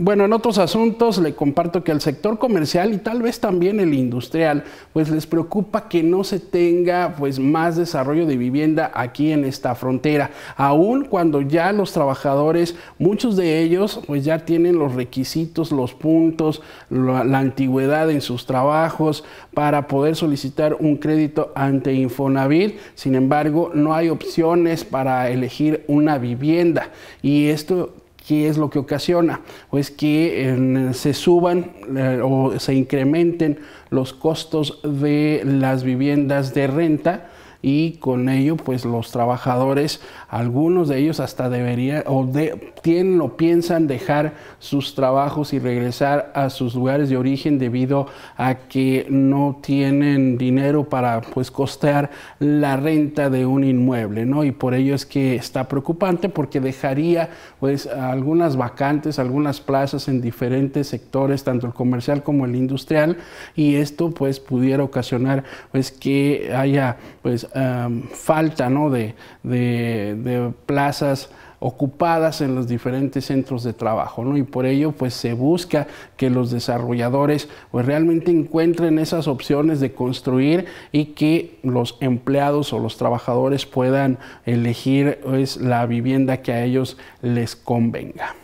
Bueno, en otros asuntos le comparto que al sector comercial y tal vez también el industrial, pues les preocupa que no se tenga pues más desarrollo de vivienda aquí en esta frontera, aun cuando ya los trabajadores, muchos de ellos pues ya tienen los requisitos, los puntos, la, antigüedad en sus trabajos para poder solicitar un crédito ante Infonavit, sin embargo, no hay opciones para elegir una vivienda y esto ¿Qué es lo que ocasiona? Pues que se suban eh, o se incrementen los costos de las viviendas de renta y con ello pues los trabajadores, algunos de ellos hasta deberían o tienen o piensan dejar sus trabajos y regresar a sus lugares de origen debido a que no tienen dinero para pues costear la renta de un inmueble, ¿no? Y por ello es que está preocupante porque dejaría pues algunas vacantes, algunas plazas en diferentes sectores, tanto el comercial como el industrial y esto pues pudiera ocasionar pues que haya pues Em, falta ¿no? de, plazas ocupadas en los diferentes centros de trabajo, ¿no? Y por ello, pues se busca que los desarrolladores pues realmente encuentren esas opciones de construir y que los empleados o los trabajadores puedan elegir pues, la vivienda que a ellos les convenga.